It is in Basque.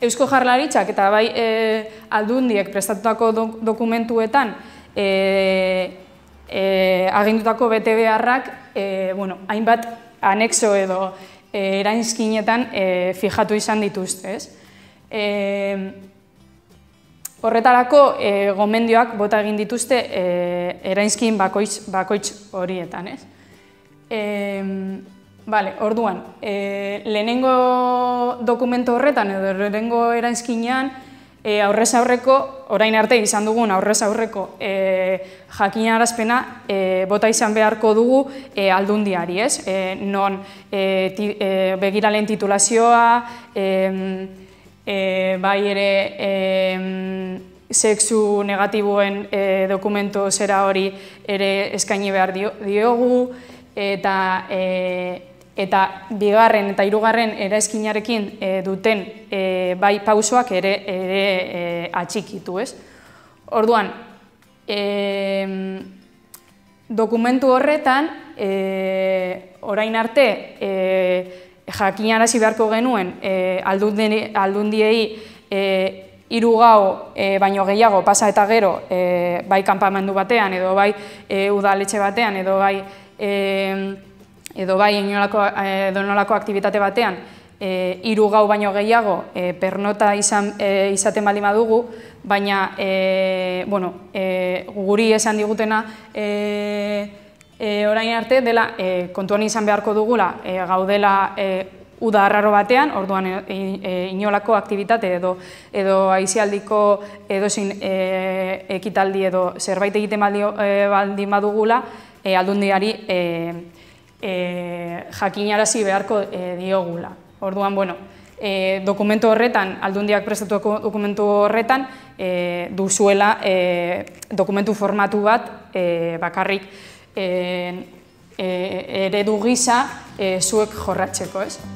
Eusko jarlaritzak eta bai e, aldundiek prestatutako dokumentuetan e, e, agindutako bete beharrak bueno, hainbat anexo edo e, erainzkinetan fijatu izan dituzte. Ez? E, horretarako e, gomendioak bota egin dituzte e, erainzkin bakoitz, bakoitz horietan. Ez? E, Bale, orduan, e, lehenengo dokumento horretan edo lehenengo erainzkinean, e, eh, aurrez aurreko, orain arte izan dugun aurrez aurreko e, eh, jakina arazpena bota izan beharko dugu e, aldundiari, ez? E, non e, begiralen titulazioa, e, e, bai ere e, sexu negatiboen e, dokumento zera hori ere eskaini behar diogu, eta e, eta bigarren eta hirugarren eraizkinarekin e, eh, duten e, bai pausoak ere ere e, atxikitu, ez? Orduan, e, dokumentu horretan e, orain arte e, jakinarazi beharko genuen e, aldundiei e, gau baino gehiago pasa eta gero e, bai kanpamendu batean edo bai e, udaletxe batean edo bai e, edo bai inolako, edo eh, nolako aktibitate batean, E, eh, iru gau baino gehiago eh, pernota izan, izaten bali madugu, baina e, bueno, e, guri esan digutena e, e, orain arte dela e, kontuan izan beharko dugula e, gaudela e, uda harraro batean, orduan e, e, inolako aktivitate edo, edo aizialdiko edo zin ekitaldi edo zerbait egiten bali, e, bali madugula aldundiari e, Eh, jakinarazi beharko eh, diogula. Orduan, bueno, eh, dokumentu horretan, aldundiak prestatu dokumentu horretan, duzuela dokumentu formatu bat bakarrik eredu gisa zuek jorratxeko, ez?